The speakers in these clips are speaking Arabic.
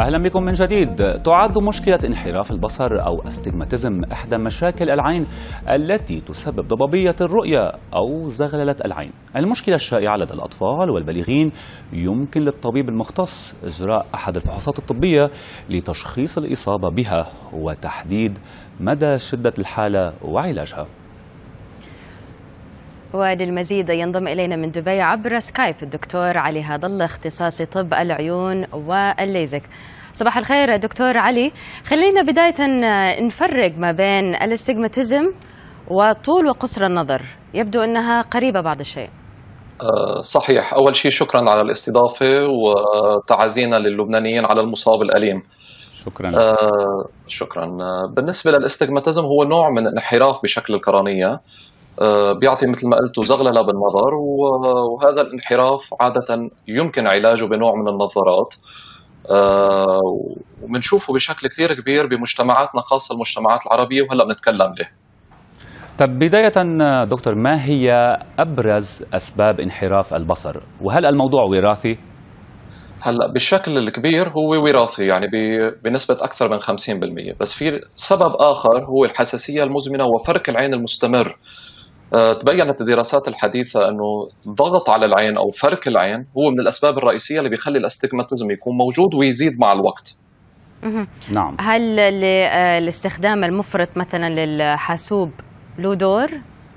أهلا بكم من جديد تعد مشكلة انحراف البصر أو استجماتيزم إحدى مشاكل العين التي تسبب ضبابية الرؤية أو زغللة العين المشكلة الشائعة لدى الأطفال والبالغين يمكن للطبيب المختص إجراء أحد الفحوصات الطبية لتشخيص الإصابة بها وتحديد مدى شدة الحالة وعلاجها وللمزيد ينضم إلينا من دبي عبر سكايب الدكتور علي هذا الله اختصاصي طب العيون والليزك صباح الخير دكتور علي خلينا بداية نفرق ما بين الاستجماتيزم وطول وقصر النظر يبدو أنها قريبة بعض الشيء آه، صحيح أول شيء شكرا على الاستضافة وتعازينا للبنانيين على المصاب الأليم شكرا آه شكرا آه، بالنسبة للاستجماتيزم هو نوع من الانحراف بشكل آه آه، بيعطي مثل ما قلتوا زغلله بالنظر وهذا الانحراف عاده يمكن علاجه بنوع من النظارات آه، وبنشوفه بشكل كثير كبير بمجتمعاتنا خاصه المجتمعات العربيه وهلا بنتكلم به طب بداية دكتور ما هي أبرز أسباب انحراف البصر وهل الموضوع وراثي؟ هلا بالشكل الكبير هو وراثي يعني بنسبة أكثر من 50% بس في سبب آخر هو الحساسية المزمنة وفرك العين المستمر آه، تبينت الدراسات الحديثة أنه ضغط على العين أو فرك العين هو من الأسباب الرئيسية اللي بيخلي الاستيغماتيزم يكون موجود ويزيد مع الوقت نعم هل آه، الاستخدام المفرط مثلا للحاسوب له دور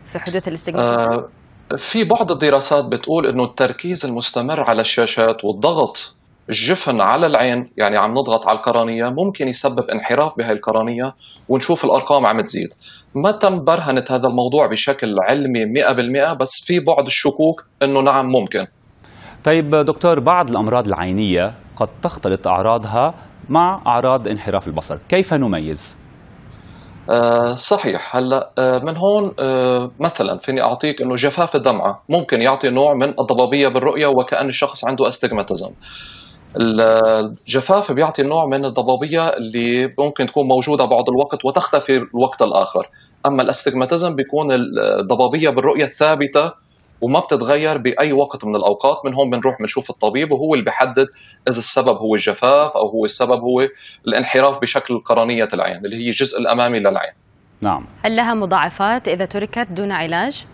في حدوث الاستيغماتيزم؟ آه في بعض الدراسات بتقول انه التركيز المستمر على الشاشات والضغط الجفن على العين يعني عم نضغط على القرنية ممكن يسبب انحراف بهاي القرنية ونشوف الأرقام عم تزيد ما تم برهنة هذا الموضوع بشكل علمي 100% بس في بعض الشكوك أنه نعم ممكن طيب دكتور بعض الأمراض العينية قد تختلط أعراضها مع أعراض انحراف البصر كيف نميز؟ آه صحيح هلا آه من هون آه مثلا فيني اعطيك انه جفاف الدمعه ممكن يعطي نوع من الضبابيه بالرؤيه وكان الشخص عنده استجماتيزم الجفاف بيعطي نوع من الضبابيه اللي ممكن تكون موجوده بعض الوقت وتختفي الوقت الاخر اما الاستجماتيزم بيكون الضبابيه بالرؤيه الثابته وما بتتغير باي وقت من الاوقات من هون بنروح بنشوف الطبيب وهو اللي بيحدد اذا السبب هو الجفاف او هو السبب هو الانحراف بشكل قرنيه العين اللي هي الجزء الامامي للعين نعم هل لها مضاعفات اذا تركت دون علاج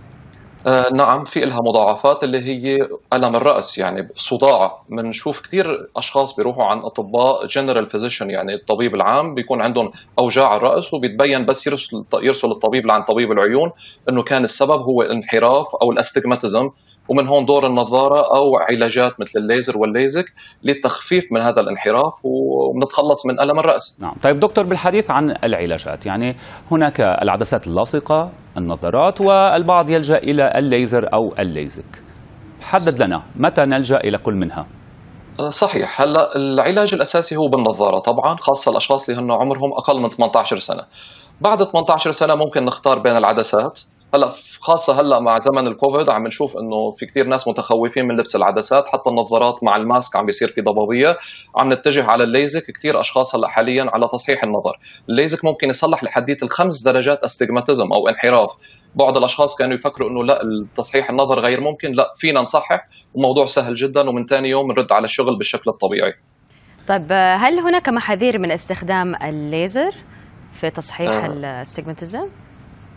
آه نعم في لها مضاعفات اللي هي الم الراس يعني صداع بنشوف كثير اشخاص بيروحوا عن اطباء جنرال فيزيشن يعني الطبيب العام بيكون عندهم اوجاع الراس وبيتبين بس يرسل يرسل الطبيب لعند طبيب العيون انه كان السبب هو الانحراف او الاستجماتيزم ومن هون دور النظاره او علاجات مثل الليزر والليزك للتخفيف من هذا الانحراف ونتخلص من الم الراس. نعم، طيب دكتور بالحديث عن العلاجات، يعني هناك العدسات اللاصقه، النظارات والبعض يلجا الى الليزر او الليزك. حدد لنا متى نلجا الى كل منها؟ آه، صحيح هلا العلاج الاساسي هو بالنظاره طبعا خاصه الاشخاص اللي هن عمرهم اقل من 18 سنه بعد 18 سنه ممكن نختار بين العدسات هلا خاصة هلا مع زمن الكوفيد عم نشوف انه في كثير ناس متخوفين من لبس العدسات، حتى النظارات مع الماسك عم بيصير في ضبابية، عم نتجه على الليزك كثير اشخاص هلا حاليا على تصحيح النظر، الليزك ممكن يصلح لحديت الخمس درجات استجماتزم او انحراف، بعض الاشخاص كانوا يفكروا انه لا التصحيح النظر غير ممكن، لا فينا نصحح وموضوع سهل جدا ومن ثاني يوم نرد على الشغل بالشكل الطبيعي. طيب هل هناك محاذير من استخدام الليزر في تصحيح آه. الاستجماتزم؟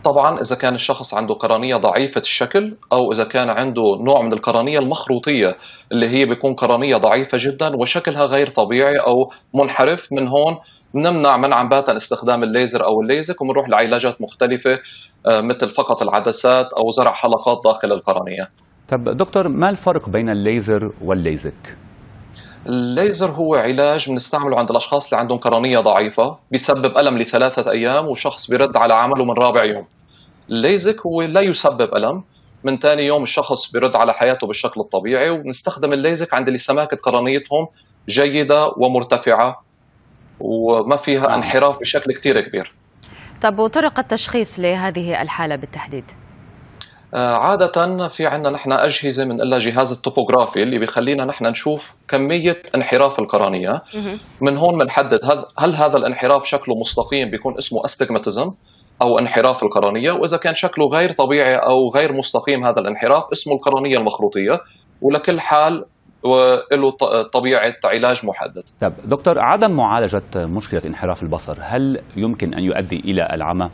طبعا اذا كان الشخص عنده قرنيه ضعيفه الشكل او اذا كان عنده نوع من القرنيه المخروطيه اللي هي بيكون قرنيه ضعيفه جدا وشكلها غير طبيعي او منحرف من هون نمنع منعا باتا استخدام الليزر او الليزك وبنروح لعلاجات مختلفه آه، مثل فقط العدسات او زرع حلقات داخل القرنيه. طب دكتور ما الفرق بين الليزر والليزك؟ الليزر هو علاج بنستعمله عند الاشخاص اللي عندهم قرنيه ضعيفه بيسبب الم لثلاثه ايام وشخص بيرد على عمله من رابع يوم الليزك هو لا يسبب الم من ثاني يوم الشخص بيرد على حياته بالشكل الطبيعي وبنستخدم الليزك عند اللي سماكه قرنيتهم جيده ومرتفعه وما فيها نعم. انحراف بشكل كثير كبير طب وطرق التشخيص لهذه الحاله بالتحديد آه، عادة في عندنا نحن أجهزة من إلا جهاز التوبوغرافي اللي بيخلينا نحن نشوف كمية انحراف القرنية من هون بنحدد هل هذا الانحراف شكله مستقيم بيكون اسمه أستغماتيزم أو انحراف القرنية وإذا كان شكله غير طبيعي أو غير مستقيم هذا الانحراف اسمه القرنية المخروطية ولكل حال وله طبيعة علاج محدد طب دكتور عدم معالجة مشكلة انحراف البصر هل يمكن أن يؤدي إلى العمى؟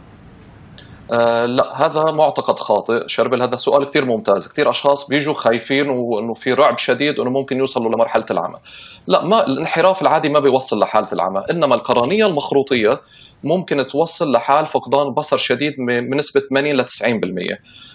آه، لا هذا معتقد خاطئ شربل هذا سؤال كثير ممتاز كثير اشخاص بيجوا خايفين وانه في رعب شديد انه ممكن يوصلوا لمرحله العمى لا ما الانحراف العادي ما بيوصل لحاله العمى انما القرنيه المخروطيه ممكن توصل لحال فقدان بصر شديد بنسبه 80 ل 90%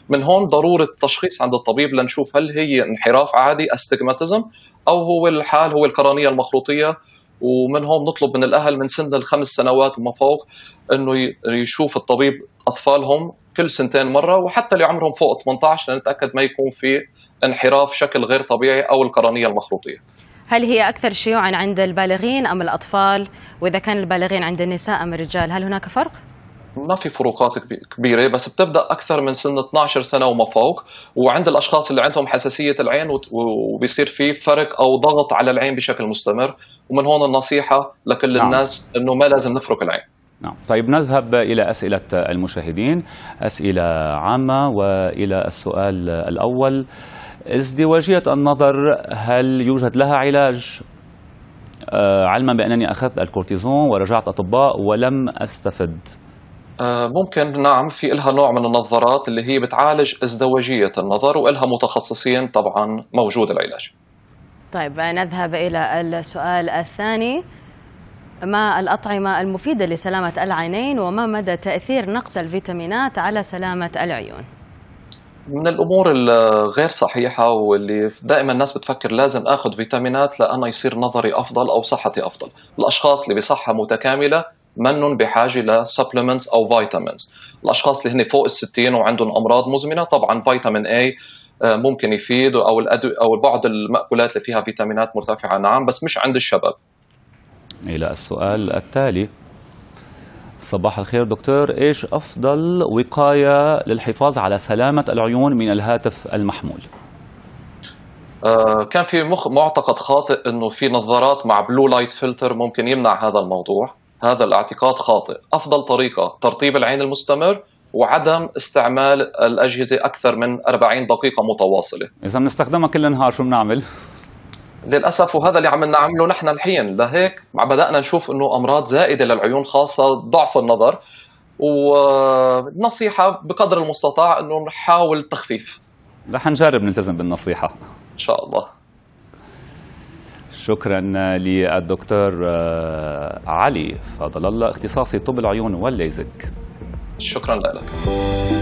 من هون ضروره تشخيص عند الطبيب لنشوف هل هي انحراف عادي استجماتيزم او هو الحال هو القرنيه المخروطيه ومن هون بنطلب من الاهل من سن الخمس سنوات وما فوق انه يشوف الطبيب اطفالهم كل سنتين مره وحتى اللي عمرهم فوق 18 لنتاكد ما يكون في انحراف شكل غير طبيعي او القرنيه المخروطيه. هل هي اكثر شيوعا عند البالغين ام الاطفال؟ واذا كان البالغين عند النساء ام الرجال هل هناك فرق؟ ما في فروقات كبيره بس بتبدا اكثر من سن 12 سنه وما فوق وعند الاشخاص اللي عندهم حساسيه العين وبيصير في فرق او ضغط على العين بشكل مستمر ومن هون النصيحه لكل نعم. الناس انه ما لازم نفرك العين نعم طيب نذهب إلى أسئلة المشاهدين أسئلة عامة وإلى السؤال الأول ازدواجية النظر هل يوجد لها علاج؟ آه، علما بأنني أخذت الكورتيزون ورجعت أطباء ولم أستفد آه، ممكن نعم في إلها نوع من النظارات اللي هي بتعالج ازدواجية النظر وإلها متخصصين طبعا موجود العلاج طيب نذهب إلى السؤال الثاني ما الأطعمة المفيدة لسلامة العينين وما مدى تأثير نقص الفيتامينات على سلامة العيون؟ من الامور الغير صحيحه واللي دائما الناس بتفكر لازم اخذ فيتامينات لانه يصير نظري افضل او صحتي افضل الاشخاص اللي بصحه متكامله منهم بحاجه لسبلمنتس او فيتامينز الاشخاص اللي هن فوق ال60 وعندهم امراض مزمنه طبعا فيتامين اي آه، ممكن يفيد او الأدو او بعض الماكولات اللي فيها فيتامينات مرتفعه نعم بس مش عند الشباب الى السؤال التالي صباح الخير دكتور ايش افضل وقايه للحفاظ على سلامه العيون من الهاتف المحمول آه، كان في مخ معتقد خاطئ انه في نظارات مع بلو لايت فلتر ممكن يمنع هذا الموضوع هذا الاعتقاد خاطئ أفضل طريقة ترطيب العين المستمر وعدم استعمال الأجهزة أكثر من 40 دقيقة متواصلة إذا بنستخدمها كل نهار شو بنعمل؟ للاسف وهذا اللي عم نعمله نحن الحين لهيك مع بدانا نشوف انه امراض زائده للعيون خاصه ضعف النظر ونصيحة بقدر المستطاع انه نحاول تخفيف رح نجرب نلتزم بالنصيحه ان شاء الله شكرا للدكتور آه، علي فضل الله اختصاصي طب العيون والليزك شكرا لك